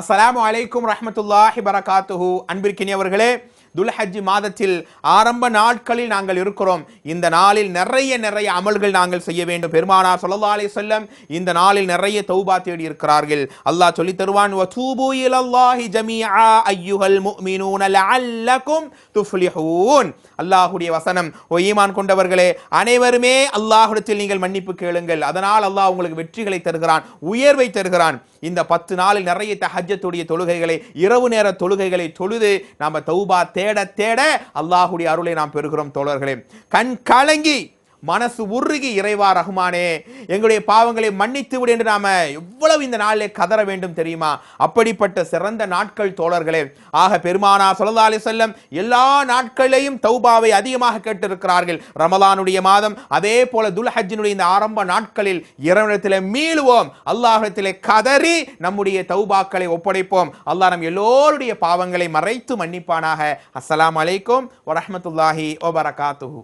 அஸ்லாம் வலைக்கும் ரஹமத்துல்லாஹி பரகாத்துஹு அன்பிற்கினியவர்களே துல்ஹஜ்ஜி மாதத்தில் ஆரம்ப நாட்களில் நாங்கள் இருக்கிறோம் இந்த நாளில் நிறைய நிறைய அமல்கள் நாங்கள் செய்ய வேண்டும் பெருமானா சொல்லா செல்லம் இந்த நாளில் நிறைய தௌபா தேடி இருக்கிறார்கள் அல்லாஹ் சொல்லி தருவான் வசூபு இலல்லாஹி ஜமீஆ ஐயுஹல் முஃமினூன லஅல்லக்கும் துஃப்லிஹூன் அல்லாஹ்வுடைய வசனம் ஓ ஈமான் கொண்டவர்களே அனைவருமே அல்லாஹ்விடத்தில் நீங்கள் மன்னிப்பு கேளுங்கள் அதனால் அல்லாஹ் உங்களுக்கு வெற்றிகளை தருகிறான் உயர்வை தருகிறான் இந்த பத்து நாளில் நிறைய தஹஜத்துடைய தொழுகைகளை இரவு நேர தொழுகைகளை தொழுது நாம் தௌபா தேட தேட அல்லாஹுடைய அருளை நாம் பெறுகிறோம் தோழர்களே கண் கலங்கி மனசு உருகி இறைவா ரகுமானே எங்களுடைய பாவங்களை மன்னித்து விடு என்று நாம எவ்வளவு இந்த நாளிலே கதற வேண்டும் தெரியுமா அப்படிப்பட்ட சிறந்த நாட்கள் தோழர்களே ஆக பெருமானா சொல்லதா அலி செல்லம் எல்லா நாட்களையும் தௌபாவை அதிகமாக கேட்டிருக்கிறார்கள் ரமலானுடைய மாதம் அதே போல துல்ஹஜினுடைய இந்த ஆரம்ப நாட்களில் இரவிடத்தில் மீளுவோம் அல்லாஹிடத்திலே கதறி நம்முடைய தௌபாக்களை ஒப்படைப்போம் அல்லாஹ் நம் எல்லோருடைய பாவங்களை மறைத்து மன்னிப்பானாக அஸ்லாம் அலைக்கும் வரமத்துல்லாஹி ஒபரகாத்துஹு